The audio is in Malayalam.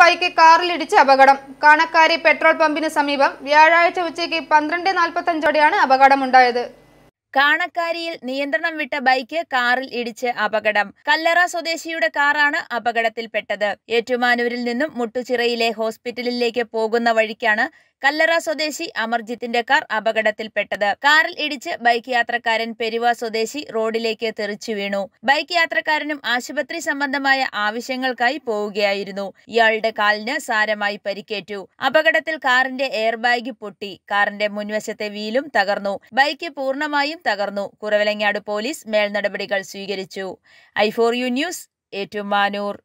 ബൈക്ക് കാറിലിടിച്ച് അപകടം കാണക്കാരി പെട്രോൾ പമ്പിന് സമീപം വ്യാഴാഴ്ച ഉച്ചയ്ക്ക് പന്ത്രണ്ട് നാൽപ്പത്തഞ്ചോടെയാണ് അപകടമുണ്ടായത് കാണക്കാരിയിൽ നിയന്ത്രണം വിട്ട ബൈക്ക് കാറിൽ ഇടിച്ച് അപകടം കല്ലറ സ്വദേശിയുടെ കാറാണ് അപകടത്തിൽപ്പെട്ടത് ഏറ്റുമാനൂരിൽ നിന്നും മുട്ടുചിറയിലെ ഹോസ്പിറ്റലിലേക്ക് പോകുന്ന വഴിക്കാണ് കല്ലറ സ്വദേശി അമർജിത്തിന്റെ കാർ അപകടത്തിൽപ്പെട്ടത് കാറിൽ ഇടിച്ച് ബൈക്ക് യാത്രക്കാരൻ പെരുവ സ്വദേശി റോഡിലേക്ക് തെറിച്ചു വീണു ബൈക്ക് യാത്രക്കാരനും ആശുപത്രി സംബന്ധമായ ആവശ്യങ്ങൾക്കായി പോവുകയായിരുന്നു ഇയാളുടെ കാലിന് സാരമായി പരിക്കേറ്റു അപകടത്തിൽ കാറിന്റെ എയർ ബാഗ് പൊട്ടി കാറിന്റെ മുൻവശത്തെ വീലും തകർന്നു ബൈക്ക് പൂർണ്ണമായും തകർന്നു കുറവിലങ്ങാട് പോലീസ് മേൽനടപടികൾ സ്വീകരിച്ചു I four U news Ettumanoor